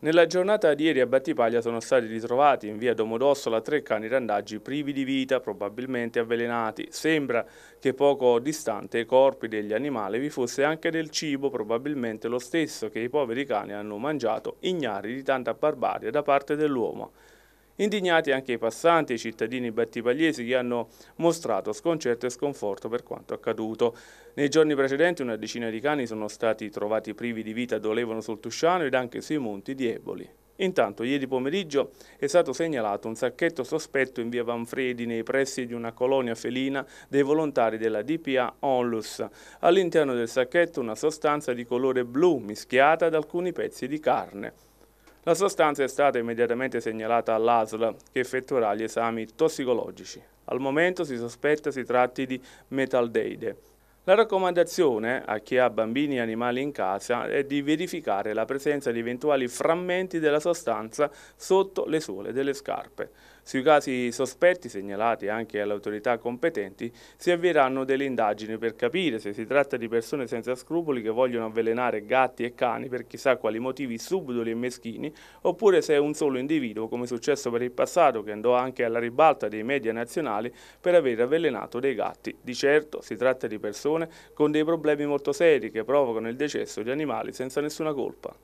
Nella giornata di ieri a Battipaglia sono stati ritrovati in via Domodossola tre cani randaggi privi di vita, probabilmente avvelenati. Sembra che poco distante ai corpi degli animali vi fosse anche del cibo, probabilmente lo stesso che i poveri cani hanno mangiato, ignari di tanta barbarie da parte dell'uomo indignati anche i passanti e i cittadini battipagliesi che hanno mostrato sconcerto e sconforto per quanto accaduto. Nei giorni precedenti una decina di cani sono stati trovati privi di vita dolevano sul Tusciano ed anche sui monti di Eboli. Intanto ieri pomeriggio è stato segnalato un sacchetto sospetto in via Vanfredi nei pressi di una colonia felina dei volontari della DPA Onlus. All'interno del sacchetto una sostanza di colore blu mischiata ad alcuni pezzi di carne. La sostanza è stata immediatamente segnalata all'ASL che effettuerà gli esami tossicologici. Al momento si sospetta si tratti di metaldeide. La raccomandazione a chi ha bambini e animali in casa è di verificare la presenza di eventuali frammenti della sostanza sotto le suole delle scarpe. Sui casi sospetti segnalati anche alle autorità competenti si avvieranno delle indagini per capire se si tratta di persone senza scrupoli che vogliono avvelenare gatti e cani per chissà quali motivi subdoli e meschini oppure se è un solo individuo come è successo per il passato che andò anche alla ribalta dei media nazionali per aver avvelenato dei gatti. Di certo si tratta di persone popolazione con dei problemi molto seri che provocano il decesso di animali senza nessuna colpa.